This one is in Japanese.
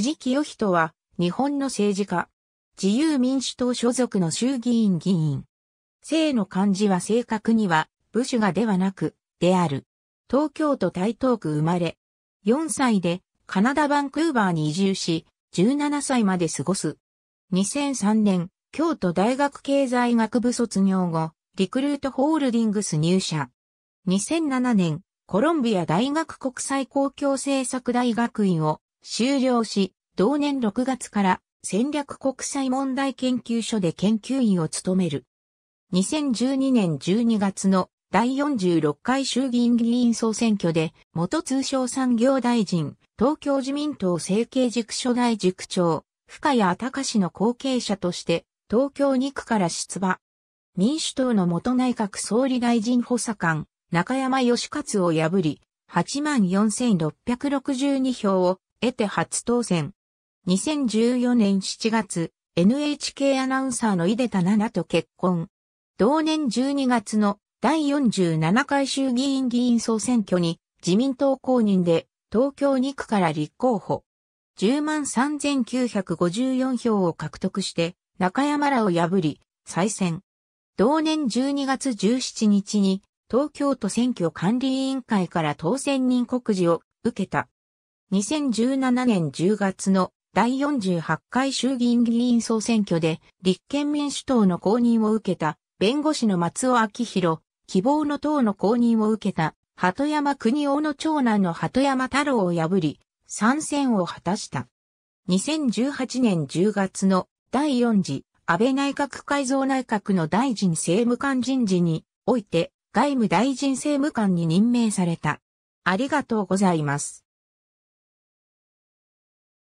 辻清人は、日本の政治家。自由民主党所属の衆議院議員。姓の漢字は正確には、部首がではなく、である。東京都台東区生まれ。4歳で、カナダバンクーバーに移住し、17歳まで過ごす。2003年、京都大学経済学部卒業後、リクルートホールディングス入社。2007年、コロンビア大学国際公共政策大学院を終了し、同年6月から戦略国際問題研究所で研究員を務める。2012年12月の第46回衆議院議員総選挙で、元通商産業大臣、東京自民党政経塾所代塾長、深谷隆氏の後継者として、東京2区から出馬。民主党の元内閣総理大臣補佐官、中山義勝を破り、84,662票を得て初当選。2014年7月、NHK アナウンサーの井出田奈々と結婚。同年12月の第47回衆議院議員総選挙に自民党公認で東京2区から立候補。103,954票を獲得して中山らを破り再選。同年12月17日に東京都選挙管理委員会から当選人告示を受けた。2017年10月の第48回衆議院議員総選挙で立憲民主党の公認を受けた弁護士の松尾明弘、希望の党の公認を受けた鳩山国夫の長男の鳩山太郎を破り、参戦を果たした。2018年10月の第4次安倍内閣改造内閣の大臣政務官人事において外務大臣政務官に任命された。ありがとうございます。